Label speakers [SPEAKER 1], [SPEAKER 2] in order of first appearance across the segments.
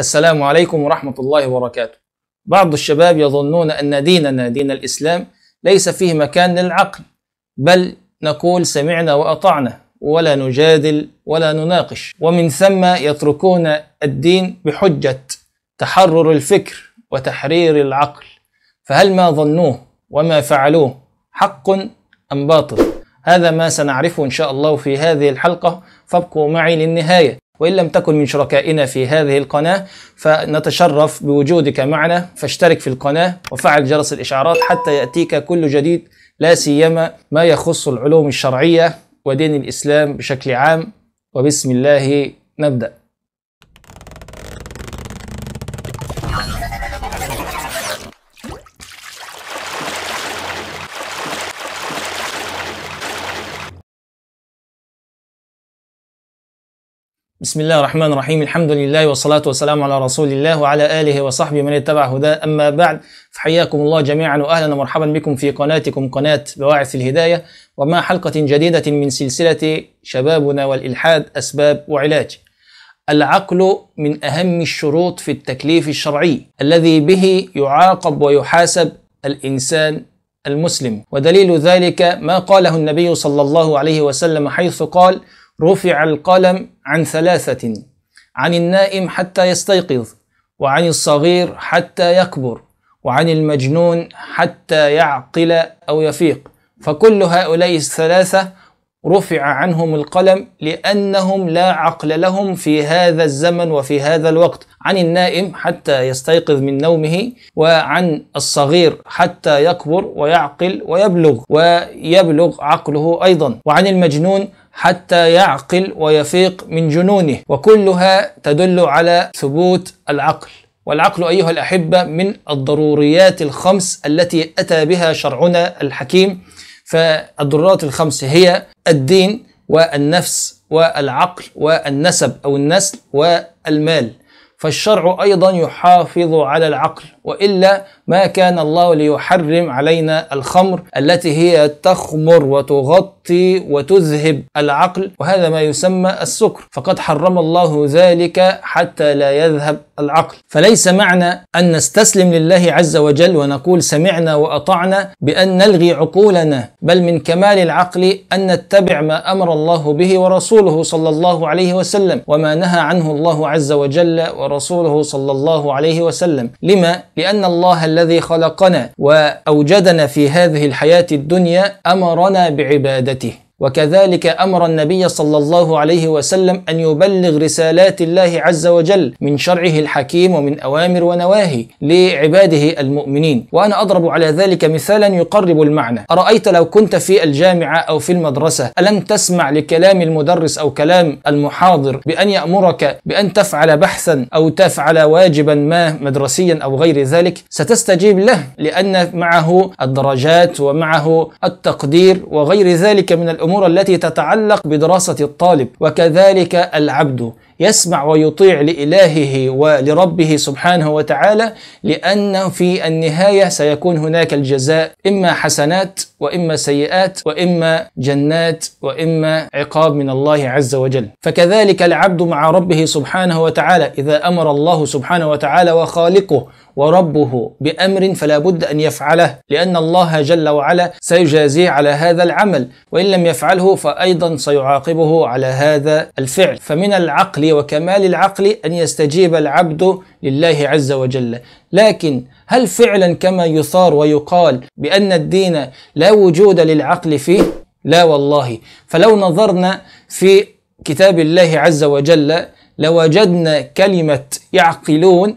[SPEAKER 1] السلام عليكم ورحمة الله وبركاته بعض الشباب يظنون أن ديننا دين الإسلام ليس فيه مكان للعقل بل نقول سمعنا وأطعنا ولا نجادل ولا نناقش ومن ثم يتركون الدين بحجة تحرر الفكر وتحرير العقل فهل ما ظنوه وما فعلوه حق أم باطل هذا ما سنعرفه إن شاء الله في هذه الحلقة فابقوا معي للنهاية وإن لم تكن من شركائنا في هذه القناة فنتشرف بوجودك معنا فاشترك في القناة وفعل جرس الإشعارات حتى يأتيك كل جديد لا سيما ما يخص العلوم الشرعية ودين الإسلام بشكل عام وبسم الله نبدأ بسم الله الرحمن الرحيم الحمد لله والصلاة والسلام على رسول الله وعلى آله وصحبه من اتبع هداه أما بعد فحياكم الله جميعا وأهلا ومرحبا بكم في قناتكم قناة بواعث الهداية وما حلقة جديدة من سلسلة شبابنا والإلحاد أسباب وعلاج العقل من أهم الشروط في التكليف الشرعي الذي به يعاقب ويحاسب الإنسان المسلم ودليل ذلك ما قاله النبي صلى الله عليه وسلم حيث قال رفع القلم عن ثلاثة عن النائم حتى يستيقظ وعن الصغير حتى يكبر وعن المجنون حتى يعقل أو يفيق فكل هؤلاء الثلاثة رفع عنهم القلم لأنهم لا عقل لهم في هذا الزمن وفي هذا الوقت عن النائم حتى يستيقظ من نومه وعن الصغير حتى يكبر ويعقل ويبلغ ويبلغ عقله أيضا وعن المجنون حتى يعقل ويفيق من جنونه وكلها تدل على ثبوت العقل والعقل أيها الأحبة من الضروريات الخمس التي أتى بها شرعنا الحكيم فالضرورات الخمس هي الدين والنفس والعقل والنسب أو النسل والمال فالشرع أيضا يحافظ على العقل وإلا ما كان الله ليحرم علينا الخمر التي هي تخمر وتغطي وتذهب العقل وهذا ما يسمى السكر فقد حرم الله ذلك حتى لا يذهب العقل فليس معنى أن نستسلم لله عز وجل ونقول سمعنا وأطعنا بأن نلغي عقولنا بل من كمال العقل أن نتبع ما أمر الله به ورسوله صلى الله عليه وسلم وما نهى عنه الله عز وجل ورسوله صلى الله عليه وسلم لما؟ لأن الله الذي خلقنا واوجدنا في هذه الحياه الدنيا امرنا بعبادته وكذلك أمر النبي صلى الله عليه وسلم أن يبلغ رسالات الله عز وجل من شرعه الحكيم ومن أوامر ونواهي لعباده المؤمنين وأنا أضرب على ذلك مثالا يقرب المعنى أرأيت لو كنت في الجامعة أو في المدرسة ألم تسمع لكلام المدرس أو كلام المحاضر بأن يأمرك بأن تفعل بحثا أو تفعل واجبا ما مدرسيا أو غير ذلك ستستجيب له لأن معه الدرجات ومعه التقدير وغير ذلك من الأمور الأمور التي تتعلق بدراسة الطالب وكذلك العبد يسمع ويطيع لإلهه ولربه سبحانه وتعالى لأن في النهاية سيكون هناك الجزاء إما حسنات وإما سيئات وإما جنات وإما عقاب من الله عز وجل فكذلك العبد مع ربه سبحانه وتعالى إذا أمر الله سبحانه وتعالى وخالقه وربه بأمر فلا بد أن يفعله لأن الله جل وعلا سيجازيه على هذا العمل وإن لم يفعله فأيضا سيعاقبه على هذا الفعل فمن العقل وكمال العقل أن يستجيب العبد لله عز وجل لكن هل فعلا كما يثار ويقال بأن الدين لا وجود للعقل فيه؟ لا والله فلو نظرنا في كتاب الله عز وجل لوجدنا كلمة يعقلون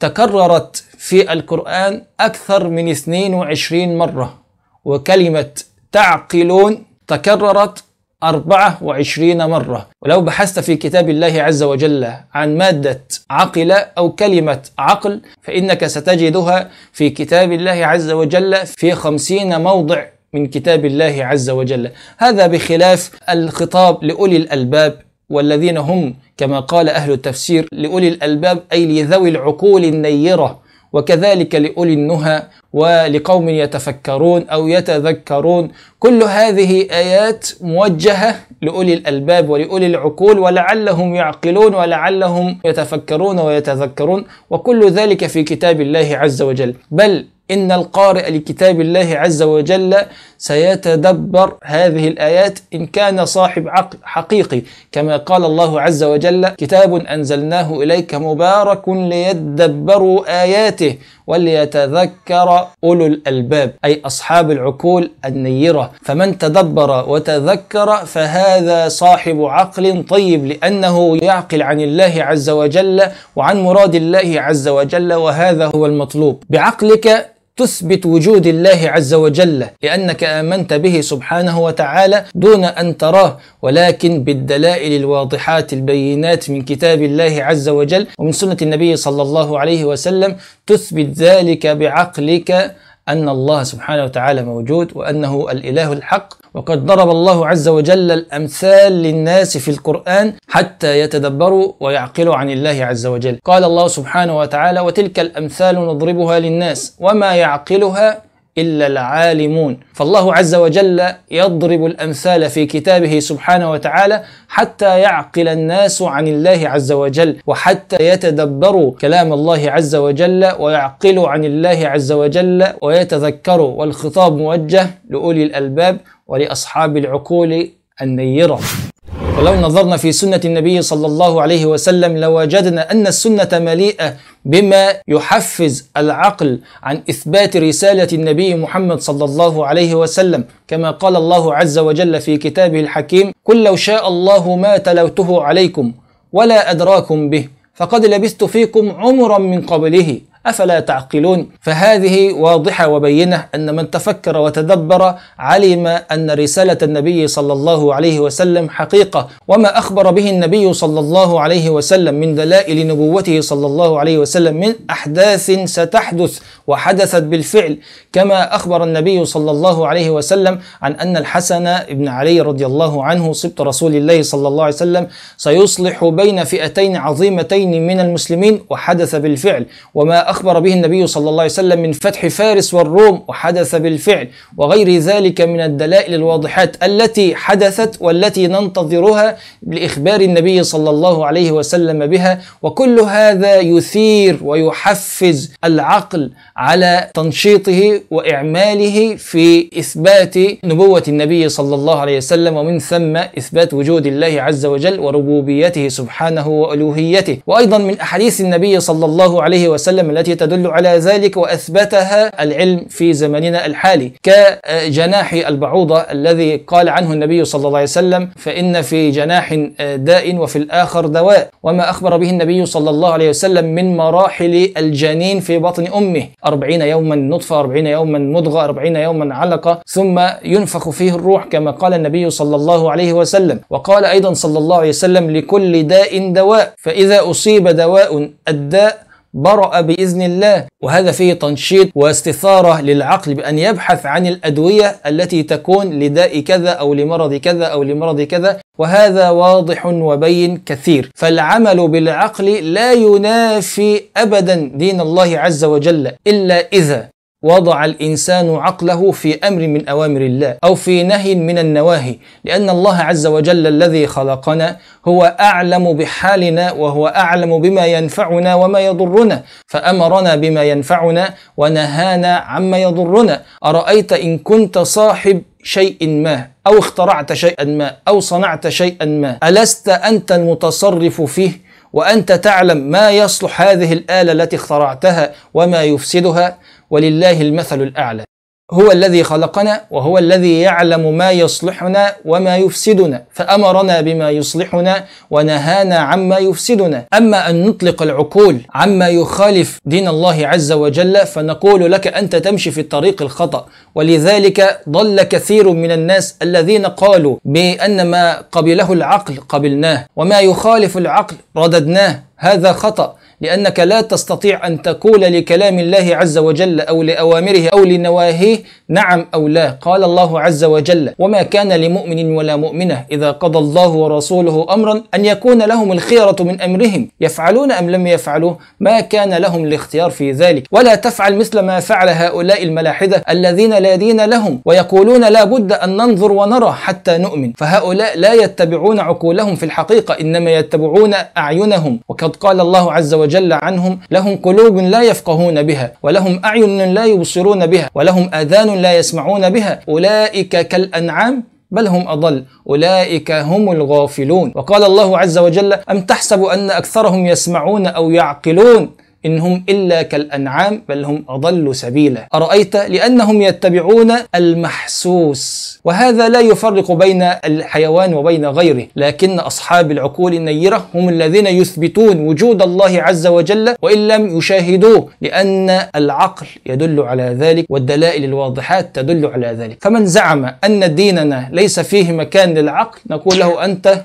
[SPEAKER 1] تكررت في القرآن أكثر من 22 مرة وكلمة تعقلون تكررت 24 مرة ولو بحثت في كتاب الله عز وجل عن مادة عقل أو كلمة عقل فإنك ستجدها في كتاب الله عز وجل في 50 موضع من كتاب الله عز وجل هذا بخلاف الخطاب لأولي الألباب والذين هم كما قال أهل التفسير لأولي الألباب أي لذوي العقول النيرة وكذلك لأولي النهى ولقوم يتفكرون أو يتذكرون كل هذه آيات موجهة لأولي الألباب ولأولي العقول ولعلهم يعقلون ولعلهم يتفكرون ويتذكرون وكل ذلك في كتاب الله عز وجل بل إن القارئ لكتاب الله عز وجل سيتدبر هذه الآيات إن كان صاحب عقل حقيقي كما قال الله عز وجل كتاب أنزلناه إليك مبارك ليدبروا آياته وليتذكر أولو الألباب أي أصحاب العقول النيرة فمن تدبر وتذكر فهذا صاحب عقل طيب لأنه يعقل عن الله عز وجل وعن مراد الله عز وجل وهذا هو المطلوب بعقلك تثبت وجود الله عز وجل لأنك آمنت به سبحانه وتعالى دون أن تراه ولكن بالدلائل الواضحات البينات من كتاب الله عز وجل ومن سنة النبي صلى الله عليه وسلم تثبت ذلك بعقلك أن الله سبحانه وتعالى موجود وأنه الإله الحق وقد ضرب الله عز وجل الأمثال للناس في القرآن حتى يتدبروا ويعقلوا عن الله عز وجل قال الله سبحانه وتعالى وتلك الأمثال نضربها للناس وما يعقلها إلا العالمون فالله عز وجل يضرب الأمثال في كتابه سبحانه وتعالى حتى يعقل الناس عن الله عز وجل وحتى يتدبروا كلام الله عز وجل ويعقلوا عن الله عز وجل ويتذكروا والخطاب موجه لأولي الألباب ولأصحاب العقول النيرة ولو نظرنا في سنة النبي صلى الله عليه وسلم لوجدنا أن السنة مليئة بما يحفز العقل عن إثبات رسالة النبي محمد صلى الله عليه وسلم كما قال الله عز وجل في كتابه الحكيم قل لو شاء الله ما تلوته عليكم ولا أدراكم به فقد لبثت فيكم عمرا من قبله أفلا تعقلون فهذه واضحة وبينة أن من تفكر وتدبر علم أن رسالة النبي صلى الله عليه وسلم حقيقة وما أخبر به النبي صلى الله عليه وسلم من دلائل نبوته صلى الله عليه وسلم من أحداث ستحدث وحدثت بالفعل كما أخبر النبي صلى الله عليه وسلم عن أن الحسن بن علي رضي الله عنه سبط رسول الله صلى الله عليه وسلم سيصلح بين فئتين عظيمتين من المسلمين وحدث بالفعل وما أخبر به النبي صلى الله عليه وسلم من فتح فارس والروم وحدث بالفعل وغير ذلك من الدلائل الواضحات التي حدثت والتي ننتظرها لإخبار النبي صلى الله عليه وسلم بها وكل هذا يثير ويحفز العقل على تنشيطه وإعماله في إثبات نبوة النبي صلى الله عليه وسلم ومن ثم إثبات وجود الله عز وجل وربوبيته سبحانه وألوهيته وأيضا من أحاديث النبي صلى الله عليه وسلم التي التي تدل على ذلك وأثبتها العلم في زمننا الحالي كجناح البعوضة الذي قال عنه النبي صلى الله عليه وسلم فإن في جناح آه، داء وفي الآخر دواء وما أخبر به النبي صلى الله عليه وسلم من مراحل الجنين في بطن أمه 40 يوما نطفة 40 يوما مضغة 40 يوما علقة ثم ينفخ فيه الروح كما قال النبي صلى الله عليه وسلم وقال أيضا صلى الله عليه وسلم لكل داء دواء فإذا أصيب دواء الداء برأ بإذن الله وهذا فيه تنشيط واستثارة للعقل بأن يبحث عن الأدوية التي تكون لداء كذا أو لمرض كذا أو لمرض كذا وهذا واضح وبين كثير فالعمل بالعقل لا ينافي أبدا دين الله عز وجل إلا إذا وضع الإنسان عقله في أمر من أوامر الله أو في نهي من النواهي لأن الله عز وجل الذي خلقنا هو أعلم بحالنا وهو أعلم بما ينفعنا وما يضرنا فأمرنا بما ينفعنا ونهانا عما يضرنا أرأيت إن كنت صاحب شيء ما أو اخترعت شيئا ما أو صنعت شيئا ما ألست أنت المتصرف فيه وأنت تعلم ما يصلح هذه الآلة التي اخترعتها وما يفسدها ولله المثل الأعلى هو الذي خلقنا وهو الذي يعلم ما يصلحنا وما يفسدنا فأمرنا بما يصلحنا ونهانا عما يفسدنا أما أن نطلق العقول عما يخالف دين الله عز وجل فنقول لك أنت تمشي في الطريق الخطأ ولذلك ضل كثير من الناس الذين قالوا بأن ما قبله العقل قبلناه وما يخالف العقل رددناه هذا خطأ لأنك لا تستطيع أن تقول لكلام الله عز وجل أو لأوامره أو لنواهيه نعم أو لا قال الله عز وجل وما كان لمؤمن ولا مؤمنة إذا قضى الله ورسوله أمرا أن يكون لهم الخيرة من أمرهم يفعلون أم لم يفعلوا ما كان لهم الاختيار في ذلك ولا تفعل مثل ما فعل هؤلاء الملاحدة الذين لا دين لهم ويقولون لا بد أن ننظر ونرى حتى نؤمن فهؤلاء لا يتبعون عقولهم في الحقيقة إنما يتبعون أعينهم وقد قال الله عز وجل وجل عنهم لهم قلوب لا يفقهون بها ولهم أعين لا يبصرون بها ولهم آذان لا يسمعون بها أولئك كالأنعام بل هم أضل أولئك هم الغافلون وقال الله عز وجل أم تحسب أن أكثرهم يسمعون أو يعقلون إن هم إلا كالأنعام بل هم أضل سبيلا أرأيت لأنهم يتبعون المحسوس وهذا لا يفرق بين الحيوان وبين غيره لكن أصحاب العقول النيرة هم الذين يثبتون وجود الله عز وجل وإن لم يشاهدوه لأن العقل يدل على ذلك والدلائل الواضحات تدل على ذلك فمن زعم أن ديننا ليس فيه مكان للعقل نقول له أنت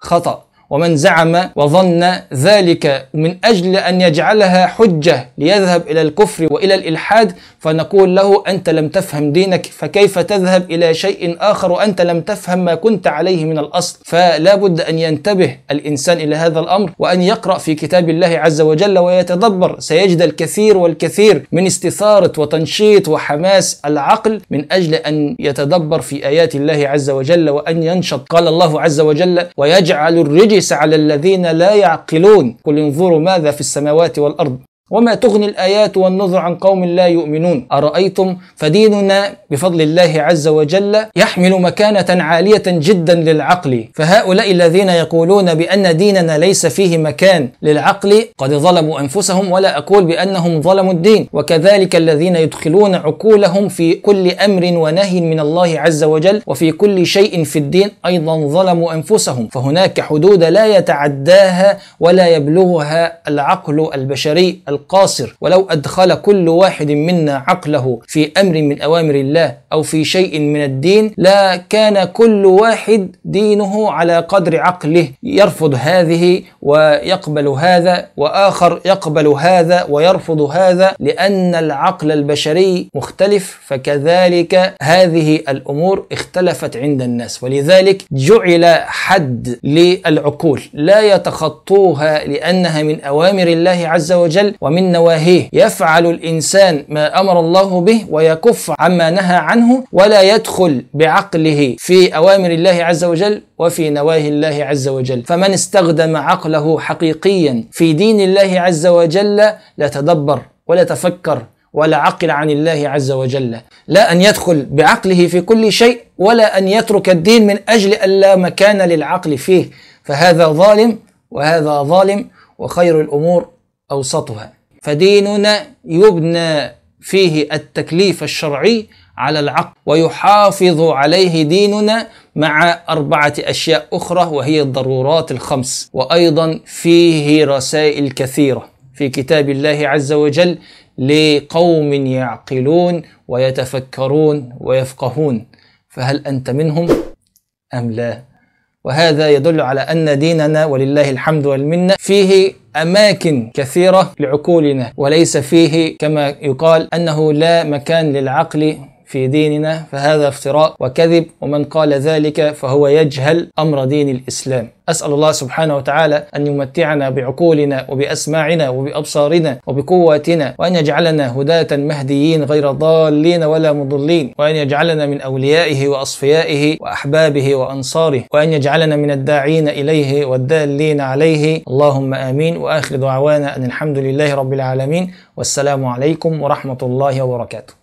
[SPEAKER 1] خطأ ومن زعم وظن ذلك من أجل أن يجعلها حجة ليذهب إلى الكفر وإلى الإلحاد فنقول له أنت لم تفهم دينك فكيف تذهب إلى شيء آخر وأنت لم تفهم ما كنت عليه من الأصل فلا بد أن ينتبه الإنسان إلى هذا الأمر وأن يقرأ في كتاب الله عز وجل ويتدبر سيجد الكثير والكثير من استثارة وتنشيط وحماس العقل من أجل أن يتدبر في آيات الله عز وجل وأن ينشط قال الله عز وجل ويجعل الرجل التنفيس على الذين لا يعقلون قل انظروا ماذا في السماوات والأرض وما تغني الآيات والنظر عن قوم لا يؤمنون أرأيتم فديننا بفضل الله عز وجل يحمل مكانة عالية جدا للعقل فهؤلاء الذين يقولون بأن ديننا ليس فيه مكان للعقل قد ظلموا أنفسهم ولا أقول بأنهم ظلموا الدين وكذلك الذين يدخلون عقولهم في كل أمر ونهي من الله عز وجل وفي كل شيء في الدين أيضا ظلموا أنفسهم فهناك حدود لا يتعداها ولا يبلغها العقل البشري القاصر ولو أدخل كل واحد منا عقله في أمر من أوامر الله أو في شيء من الدين لا كان كل واحد دينه على قدر عقله يرفض هذه ويقبل هذا وآخر يقبل هذا ويرفض هذا لأن العقل البشري مختلف فكذلك هذه الأمور اختلفت عند الناس ولذلك جعل حد للعقول لا يتخطوها لأنها من أوامر الله عز وجل ومن نواهيه يفعل الإنسان ما أمر الله به ويكف عما نهى عنه ولا يدخل بعقله في أوامر الله عز وجل وفي نواهي الله عز وجل فمن استخدم عقله حقيقيا في دين الله عز وجل لتدبر تفكر ولا عقل عن الله عز وجل لا أن يدخل بعقله في كل شيء ولا أن يترك الدين من أجل أن لا مكان للعقل فيه فهذا ظالم وهذا ظالم وخير الأمور أوسطها فديننا يبنى فيه التكليف الشرعي على العقل ويحافظ عليه ديننا مع أربعة أشياء أخرى وهي الضرورات الخمس وأيضا فيه رسائل كثيرة في كتاب الله عز وجل لقوم يعقلون ويتفكرون ويفقهون فهل أنت منهم أم لا؟ وهذا يدل على أن ديننا ولله الحمد والمنة فيه أماكن كثيرة لعقولنا وليس فيه كما يقال أنه لا مكان للعقل في ديننا فهذا افتراء وكذب ومن قال ذلك فهو يجهل أمر دين الإسلام أسأل الله سبحانه وتعالى أن يمتعنا بعقولنا وبأسماعنا وبأبصارنا وبقواتنا وأن يجعلنا هداة مهديين غير ضالين ولا مضلين وأن يجعلنا من أوليائه وأصفيائه وأحبابه وأنصاره وأن يجعلنا من الداعين إليه والدالين عليه اللهم آمين وآخر دعوانا أن الحمد لله رب العالمين والسلام عليكم ورحمة الله وبركاته